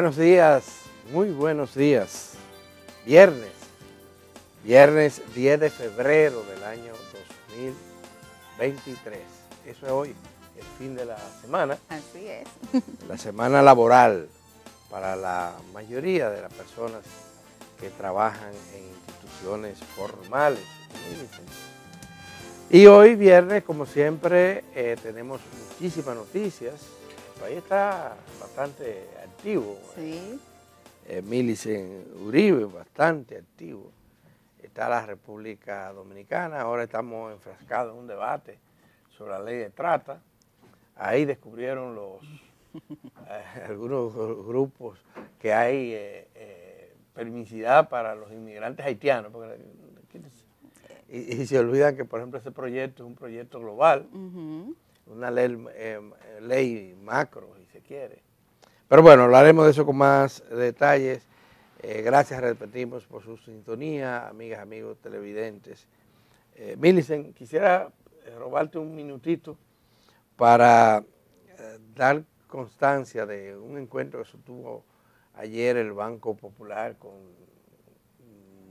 Buenos días, muy buenos días. Viernes, viernes 10 de febrero del año 2023. Eso es hoy, el fin de la semana. Así es. La semana laboral para la mayoría de las personas que trabajan en instituciones formales. Y hoy viernes, como siempre, eh, tenemos muchísimas noticias. El está bastante activo. Sí. Eh, Milicen Uribe, bastante activo. Está la República Dominicana, ahora estamos enfrascados en un debate sobre la ley de trata. Ahí descubrieron los eh, algunos grupos que hay eh, eh permisidad para los inmigrantes haitianos. y, se olvidan que, por ejemplo, ese proyecto es un proyecto global, una ley, ley macro, si se quiere pero bueno, hablaremos de eso con más detalles. Eh, gracias, repetimos, por su sintonía, amigas, amigos televidentes. Eh, Millicent, quisiera eh, robarte un minutito para eh, dar constancia de un encuentro que tuvo ayer el Banco Popular con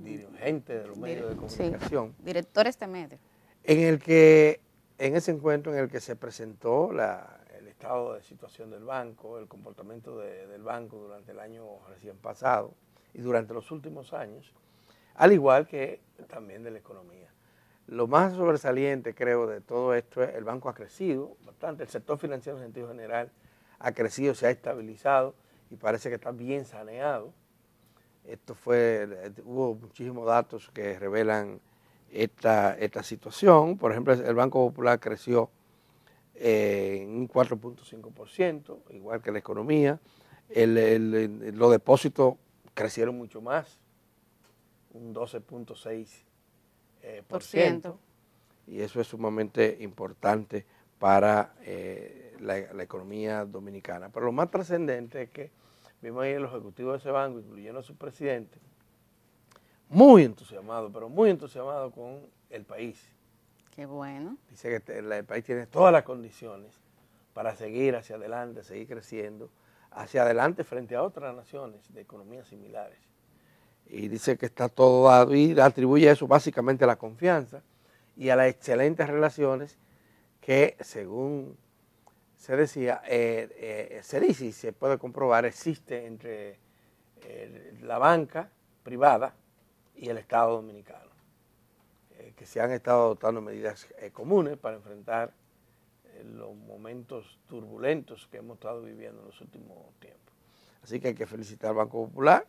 dirigentes de los medios de comunicación. directores de medios. En el que, en ese encuentro en el que se presentó la, estado de situación del banco, el comportamiento del banco durante el año recién pasado y durante los últimos años, al igual que también de la economía. Lo más sobresaliente, creo, de todo esto es el banco ha crecido bastante, el sector financiero en sentido general ha crecido, se ha estabilizado y parece que está bien saneado. Esto fue, hubo muchísimos datos que revelan esta, esta situación. Por ejemplo, el Banco Popular creció eh, en un 4.5%, igual que la economía. los depósitos crecieron mucho más, un 12.6%. Eh, y eso es sumamente importante para eh, la, economía dominicana. Pero lo más trascendente es que vimos ahí los ejecutivos de ese banco, incluyendo a su presidente, muy entusiasmado, pero muy entusiasmado con el país bueno. Dice que el país tiene todas las condiciones para seguir hacia adelante, seguir creciendo, hacia adelante frente a otras naciones de economías similares. Y dice que está todo dado y atribuye eso básicamente a la confianza y a las excelentes relaciones que, según se decía, eh, eh, se dice y se puede comprobar, existe entre eh, la banca privada y el Estado Dominicano que se han estado adoptando medidas eh, comunes para enfrentar eh, los momentos turbulentos que hemos estado viviendo en los últimos tiempos. Así que hay que felicitar al Banco Popular.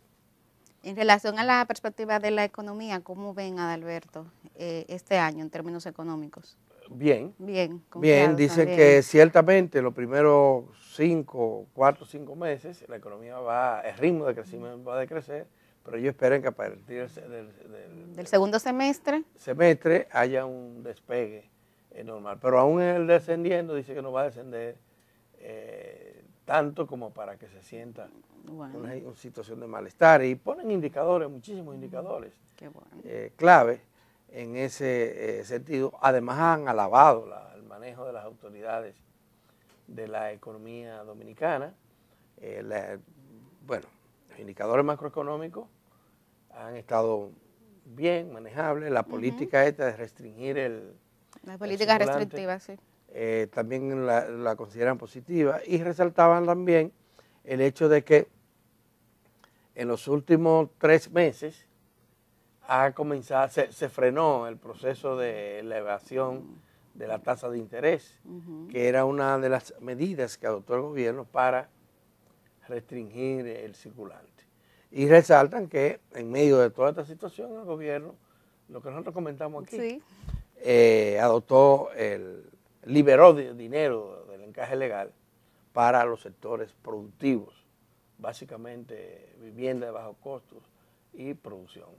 En relación a la perspectiva de la economía, ¿cómo ven Adalberto eh, este año en términos económicos? Bien. Bien. Bien, dicen que ciertamente los primeros cinco, cuatro, cinco meses, la economía va, el ritmo de crecimiento va a decrecer, pero ellos esperan que a partir del, segundo semestre semestre haya un despegue eh, normal. Pero aún el descendiendo dice que no va a descender eh, tanto como para que se sienta una, situación de malestar. Y ponen indicadores, muchísimos indicadores eh, clave en ese sentido. Además han alabado el manejo de las autoridades de la economía dominicana. bueno, indicadores macroeconómicos han estado bien manejables, la política esta de restringir el... Las políticas restrictivas, sí. Eh, también la, consideran positiva y resaltaban también el hecho de que en los últimos tres meses ha comenzado, se, frenó el proceso de elevación de la tasa de interés, que era una de las medidas que adoptó el gobierno para restringir el circulante. Y resaltan que en medio de toda esta situación el gobierno, lo que nosotros comentamos aquí, eh, adoptó, el, liberó dinero del encaje legal para los sectores productivos, básicamente vivienda de bajo costo y producción.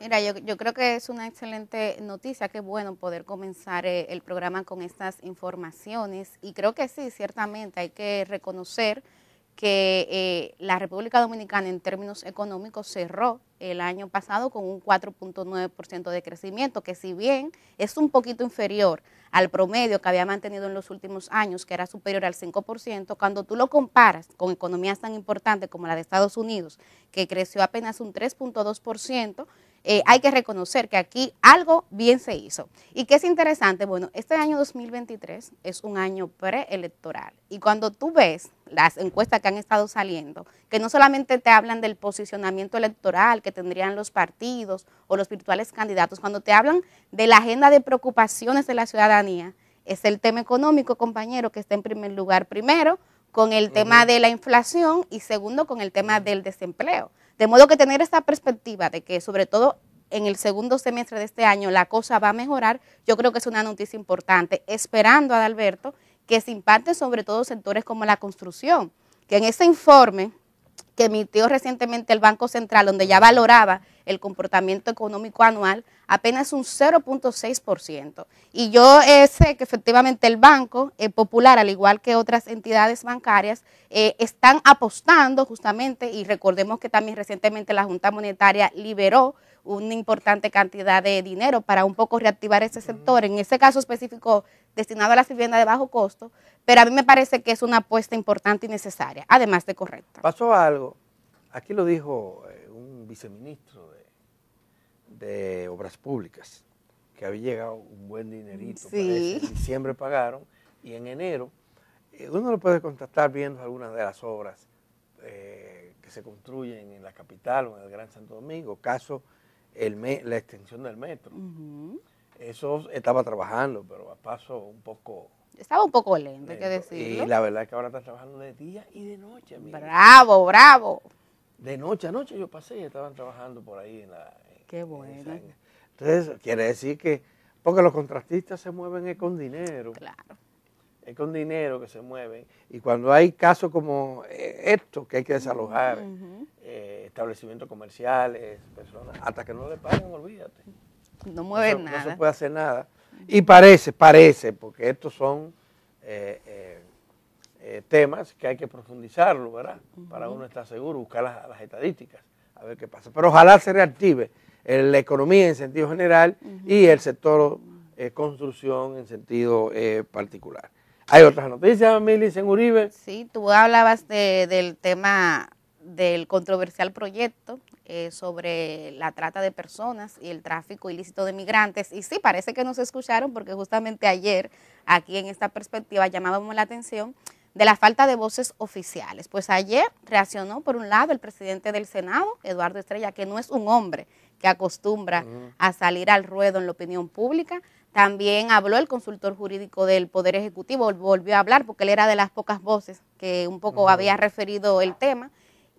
Mira, yo, creo que es una excelente noticia, qué bueno poder comenzar eh, el programa con estas informaciones y creo que sí, ciertamente hay que reconocer que eh, la República Dominicana en términos económicos cerró el año pasado con un 4.9% de crecimiento, que si bien es un poquito inferior al promedio que había mantenido en los últimos años, que era superior al 5%, cuando tú lo comparas con economías tan importantes como la de Estados Unidos, que creció apenas un 3.2%, eh, hay que reconocer que aquí algo bien se hizo. ¿Y qué es interesante? Bueno, este año 2023 es un año preelectoral y cuando tú ves las encuestas que han estado saliendo, que no solamente te hablan del posicionamiento electoral que tendrían los partidos o los virtuales candidatos, cuando te hablan de la agenda de preocupaciones de la ciudadanía, es el tema económico, compañero, que está en primer lugar primero, con el tema de la inflación y segundo con el tema del desempleo. De modo que tener esta perspectiva de que sobre todo en el segundo semestre de este año la cosa va a mejorar, yo creo que es una noticia importante, esperando a Alberto que se imparte sobre todo sectores como la construcción, que en ese informe que emitió recientemente el Banco Central, donde ya valoraba el comportamiento económico anual, apenas un 0.6%. Y yo eh, sé que efectivamente el Banco eh, Popular, al igual que otras entidades bancarias, eh, están apostando justamente, y recordemos que también recientemente la Junta Monetaria liberó una importante cantidad de dinero para un poco reactivar ese sector, en ese caso específico destinado a las viviendas de bajo costo, pero a mí me parece que es una apuesta importante y necesaria, además de correcta. Pasó algo, aquí lo dijo un viceministro de obras públicas, que había llegado un buen dinerito. Sí. En diciembre pagaron y en enero eh, uno lo puede constatar viendo algunas de las obras eh, que se construyen en la capital o en el Gran Santo Domingo, caso el la extensión del metro. Eso estaba trabajando, pero a paso un poco... Estaba un poco lento, hay que decirlo. Y la verdad es que ahora está trabajando de día y de noche. Bravo, bravo. De noche a noche yo pasé y estaban trabajando por ahí en la, Qué bueno. Entonces, quiere decir que, porque los contratistas se mueven es con dinero. Claro. Es con dinero que se mueven. Y cuando hay casos como eh, estos, que hay que desalojar eh, establecimientos comerciales, personas, hasta que no le paguen, olvídate. No mueven nada. No se puede hacer nada. Y parece, parece, porque estos son eh, temas que hay que profundizarlo, ¿verdad? Para uno estar seguro, buscar las, las estadísticas, a ver qué pasa. Pero ojalá se reactive la economía en sentido general y el sector eh, construcción en sentido eh, particular. Hay otras noticias, Milis, en Uribe. Sí, tú hablabas del tema del controversial proyecto eh, sobre la trata de personas y el tráfico ilícito de migrantes. Y sí, parece que nos escucharon porque justamente ayer, aquí en esta perspectiva, llamábamos la atención de la falta de voces oficiales. Pues ayer reaccionó, por un lado, el presidente del Senado, Eduardo Estrella, que no es un hombre, que acostumbra a salir al ruedo en la opinión pública. También habló el consultor jurídico del Poder Ejecutivo, volvió a hablar porque él era de las pocas voces que un poco había referido el tema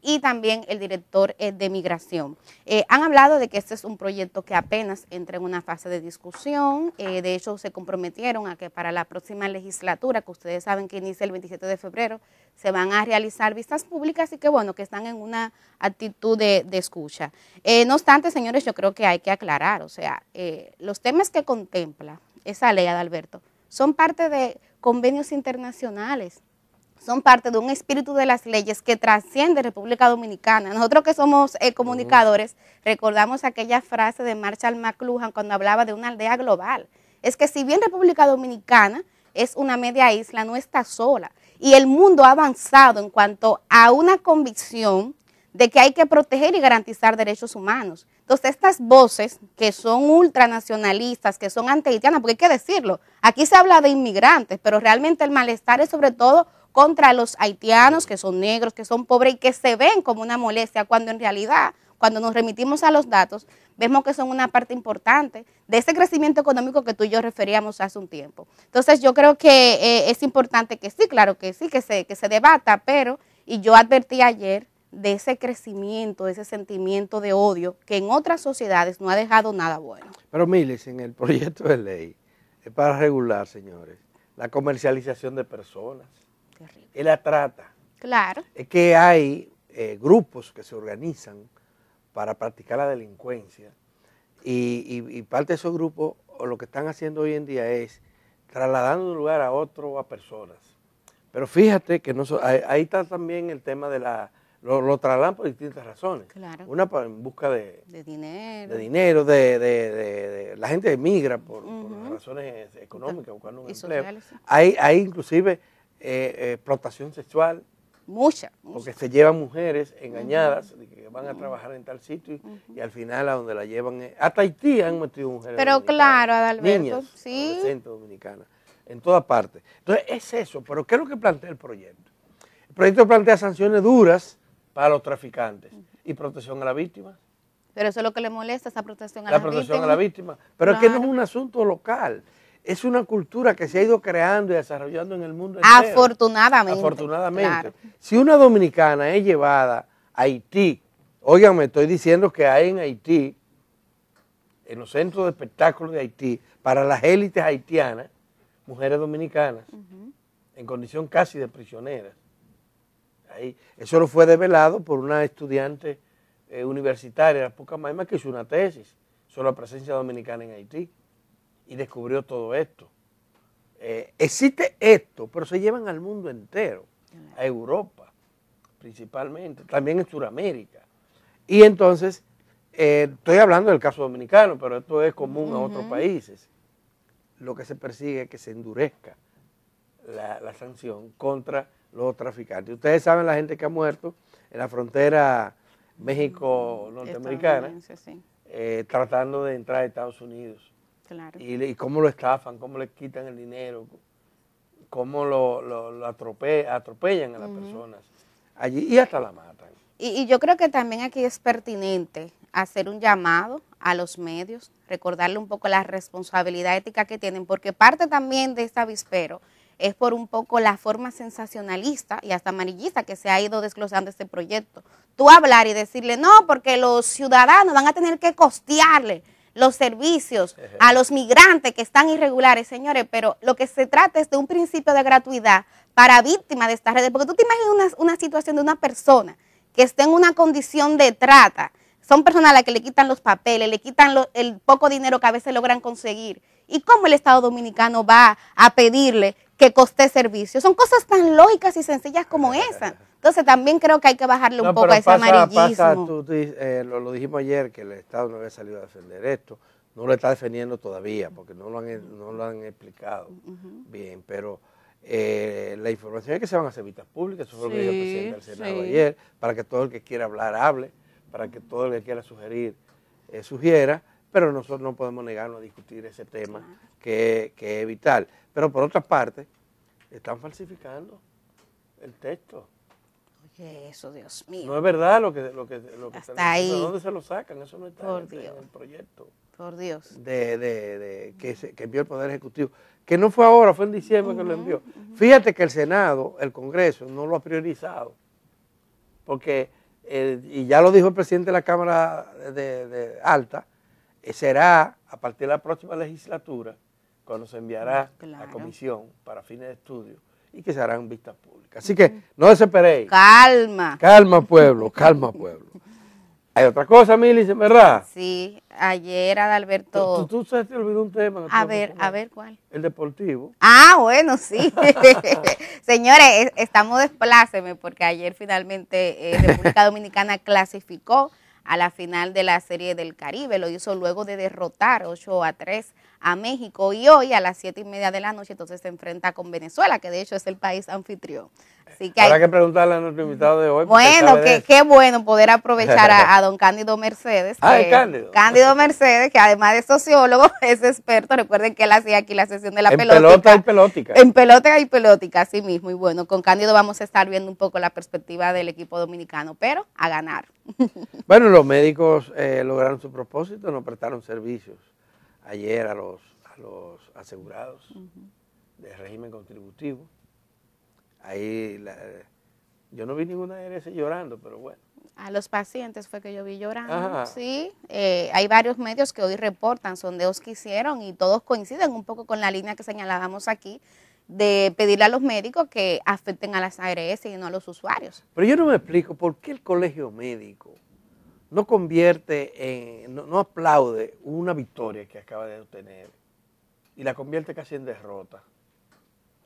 y también el director eh, de migración. Eh, han hablado de que este es un proyecto que apenas entra en una fase de discusión, eh, de hecho se comprometieron a que para la próxima legislatura, que ustedes saben que inicia el 27 de febrero, se van a realizar vistas públicas y que bueno, que están en una actitud de, escucha. no obstante, señores, yo creo que hay que aclarar, o sea, los temas que contempla esa ley, Adalberto, son parte de convenios internacionales son parte de un espíritu de las leyes que trasciende República Dominicana. Nosotros que somos eh, comunicadores recordamos aquella frase de Marshall McLuhan cuando hablaba de una aldea global. Es que si bien República Dominicana es una media isla, no está sola. Y el mundo ha avanzado en cuanto a una convicción de que hay que proteger y garantizar derechos humanos. Entonces, estas voces que son ultranacionalistas, que son antihaitianas, porque hay que decirlo, aquí se habla de inmigrantes, pero realmente el malestar es sobre todo contra los haitianos, que son negros, que son pobres y que se ven como una molestia, cuando en realidad, cuando nos remitimos a los datos, vemos que son una parte importante de ese crecimiento económico que tú y yo referíamos hace un tiempo. Entonces yo creo que eh, es importante que sí, claro que sí, que se, que se debata, pero, y yo advertí ayer, de ese crecimiento, de ese sentimiento de odio que en otras sociedades no ha dejado nada bueno. Pero Miles, en el proyecto de ley es para regular, señores, la comercialización de personas. Y Es la trata. Claro. Es que hay eh, grupos que se organizan para practicar la delincuencia y, parte de esos grupos lo que están haciendo hoy en día es trasladando de un lugar a otro a personas. Pero fíjate que no, ahí, está también el tema de la... Lo, trasladan por distintas razones. Claro. Una en busca de, de dinero. De dinero, de, la gente emigra por, razones económicas, buscando un empleo. Hay, hay inclusive eh, eh, explotación sexual. Mucha, Porque se llevan mujeres engañadas que van a trabajar en tal sitio y, al final a donde la llevan. a hasta Haití han metido mujeres. Pero claro, a niñas, sí. Centro dominicana, en toda parte Entonces es eso. Pero ¿qué es lo que plantea el proyecto? El proyecto plantea sanciones duras para los traficantes y protección a la víctima. Pero eso es lo que le molesta, esa protección a la, la protección víctima. a la víctima. Pero es que no es un asunto local es una cultura que se ha ido creando y desarrollando en el mundo. Afortunadamente. Afortunadamente. Si una dominicana es llevada a Haití, me estoy diciendo que hay en Haití, en los centros de espectáculos de Haití, para las élites haitianas, mujeres dominicanas, en condición casi de prisioneras. eso lo fue develado por una estudiante eh, universitaria, la más que hizo una tesis sobre la presencia dominicana en Haití y descubrió todo esto. Eh, existe esto, pero se llevan al mundo entero, a Europa principalmente, también en Sudamérica. Y entonces, eh, estoy hablando del caso dominicano, pero esto es común a otros países. Lo que se persigue es que se endurezca la, sanción contra los traficantes. Ustedes saben la gente que ha muerto en la frontera México-Norteamericana, eh, tratando de entrar a Estados Unidos y, cómo lo estafan, cómo le quitan el dinero, cómo lo, lo, atropellan a las personas allí y hasta la matan. Y, y yo creo que también aquí es pertinente hacer un llamado a los medios, recordarle un poco la responsabilidad ética que tienen, porque parte también de este avispero es por un poco la forma sensacionalista y hasta amarillista que se ha ido desglosando este proyecto. Tú hablar y decirle, no, porque los ciudadanos van a tener que costearle los servicios a los migrantes que están irregulares, señores, pero lo que se trata es de un principio de gratuidad para víctimas de estas redes, porque tú te imaginas una, situación de una persona que esté en una condición de trata, son personas a las que le quitan los papeles, le quitan el poco dinero que a veces logran conseguir. ¿Y cómo el Estado Dominicano va a pedirle que coste servicio. Son cosas tan lógicas y sencillas como esas, Entonces también creo que hay que bajarle un poco a ese amarillismo. Eh, lo, dijimos ayer, que el Estado no había salido a defender esto. No lo está defendiendo todavía porque no lo han, no lo han explicado bien, pero... Eh, la información es que se van a hacer vistas públicas, eso fue lo que dijo el presidente del Senado ayer, para que todo el que quiera hablar hable, para que todo el que quiera sugerir eh, sugiera, pero nosotros no podemos negarnos a discutir ese tema que, que es vital. Pero por otra parte, están falsificando el texto. Oye, eso, Dios mío. No es verdad lo que, lo que, ahí. ¿De dónde se lo sacan? Eso no está este, en, el proyecto. Por Dios. De, que, envió el Poder Ejecutivo. Que no fue ahora, fue en diciembre que lo envió. Fíjate que el Senado, el Congreso, no lo ha priorizado. Porque, eh, y ya lo dijo el presidente de la Cámara de, Alta, eh, será a partir de la próxima legislatura cuando se enviará mm, la comisión para fines de estudio y que se harán vistas públicas. Así que mm. no desesperéis. Calma. Calma, pueblo, calma, pueblo. Hay otra cosa, Milly, ¿verdad? Sí, ayer Adalberto... Tú, sabes que te olvidó un tema. A ver, a ver, ¿cuál? El deportivo. Ah, bueno, sí. Señores, estamos despláceme porque ayer finalmente eh, República Dominicana clasificó a la final de la Serie del Caribe. Lo hizo luego de derrotar 8 a 3 a México y hoy a las siete y media de la noche entonces se enfrenta con Venezuela, que de hecho es el país anfitrión. Así que Habrá hay... que preguntarle a nuestro invitado de hoy. Bueno, que, qué bueno poder aprovechar a, don Cándido Mercedes. Ah, Cándido. Mercedes, que además de sociólogo, es experto. Recuerden que él hacía aquí la sesión de la en pelota y pelótica. En pelota y pelótica, así mismo. Y bueno, con Cándido vamos a estar viendo un poco la perspectiva del equipo dominicano, pero a ganar. Bueno, los médicos eh, lograron su propósito, nos prestaron servicios ayer a los, a los asegurados de del régimen contributivo. Ahí la, yo no vi ninguna ARS llorando, pero bueno. A los pacientes fue que yo vi llorando, sí. Eh, hay varios medios que hoy reportan sondeos que hicieron y todos coinciden un poco con la línea que señalábamos aquí de pedirle a los médicos que afecten a las ARS y no a los usuarios. Pero yo no me explico por qué el colegio médico, no convierte en, no, aplaude una victoria que acaba de obtener y la convierte casi en derrota.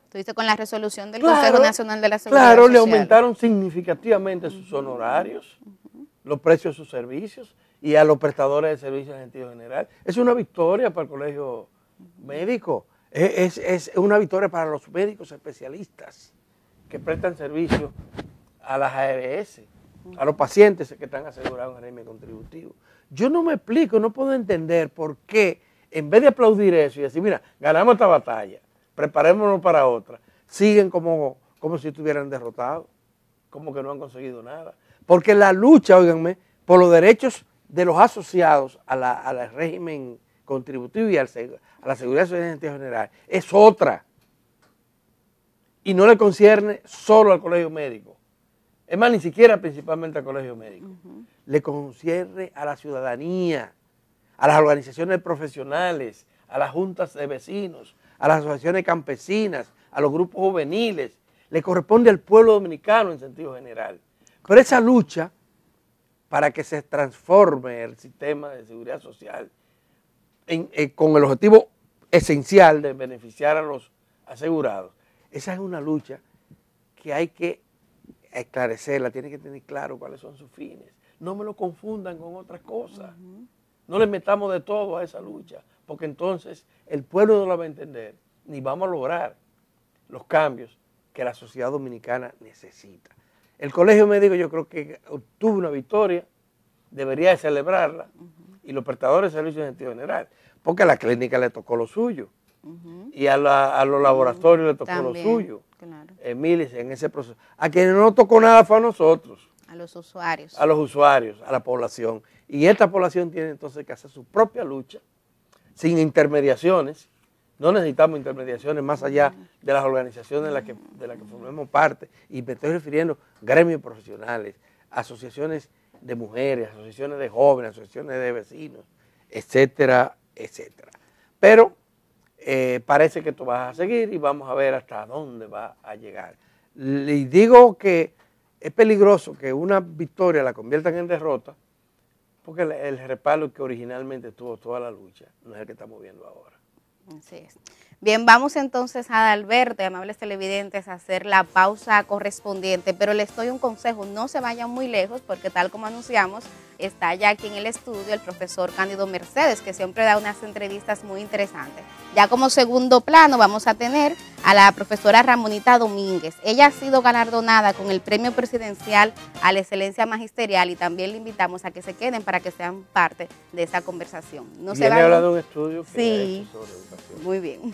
Tuviste con la resolución del Consejo Nacional de la Seguridad Claro, le aumentaron significativamente sus honorarios, los precios de sus servicios y a los prestadores de servicios en sentido general. Es una victoria para el colegio médico, e, es, es una victoria para los médicos especialistas que prestan servicios a las ARS a los pacientes que están asegurados en el régimen contributivo. Yo no me explico, no puedo entender por qué, en vez de aplaudir eso y decir, mira, ganamos esta batalla, preparémonos para otra, siguen como, como si estuvieran derrotados, como que no han conseguido nada. Porque la lucha, óiganme, por los derechos de los asociados al régimen contributivo y al, a la seguridad social en general es otra. Y no le concierne solo al colegio médico, es más, ni siquiera principalmente al colegio médico, le concierne a la ciudadanía, a las organizaciones profesionales, a las juntas de vecinos, a las asociaciones campesinas, a los grupos juveniles, le corresponde al pueblo dominicano en sentido general. Pero esa lucha para que se transforme el sistema de seguridad social eh, con el objetivo esencial de beneficiar a los asegurados, esa es una lucha que hay que esclarecerla, tiene que tener claro cuáles son sus fines. No me lo confundan con otras cosas. No le metamos de todo a esa lucha, porque entonces el pueblo no la va a entender, ni vamos a lograr los cambios que la sociedad dominicana necesita. El colegio médico yo creo que obtuvo una victoria, debería de celebrarla, y los prestadores de servicios en sentido general, porque a la clínica le tocó lo suyo y a, los laboratorios le tocó lo suyo. Claro. Emilis, en ese proceso. A quienes no tocó nada fue a nosotros. A los usuarios. A los usuarios, a la población. Y esta población tiene entonces que hacer su propia lucha, sin intermediaciones. No necesitamos intermediaciones más allá de las organizaciones de las que, de las que formemos parte. Y me estoy refiriendo a gremios profesionales, asociaciones de mujeres, asociaciones de jóvenes, asociaciones de vecinos, etcétera, etcétera. Pero eh, parece que tú vas a seguir y vamos a ver hasta dónde va a llegar. Les digo que es peligroso que una victoria la conviertan en derrota, porque el, el reparo que originalmente tuvo toda la lucha no es el que estamos viendo ahora. Así Bien, vamos entonces a Alberto, amables televidentes, a hacer la pausa correspondiente, pero les doy un consejo, no se vayan muy lejos porque tal como anunciamos, está ya aquí en el estudio el profesor Cándido Mercedes, que siempre da unas entrevistas muy interesantes. Ya como segundo plano vamos a tener a la profesora Ramonita Domínguez. Ella ha sido galardonada con el Premio Presidencial a la Excelencia Magisterial y también le invitamos a que se queden para que sean parte de esa conversación. No se vayan. de un estudio sí, Muy bien.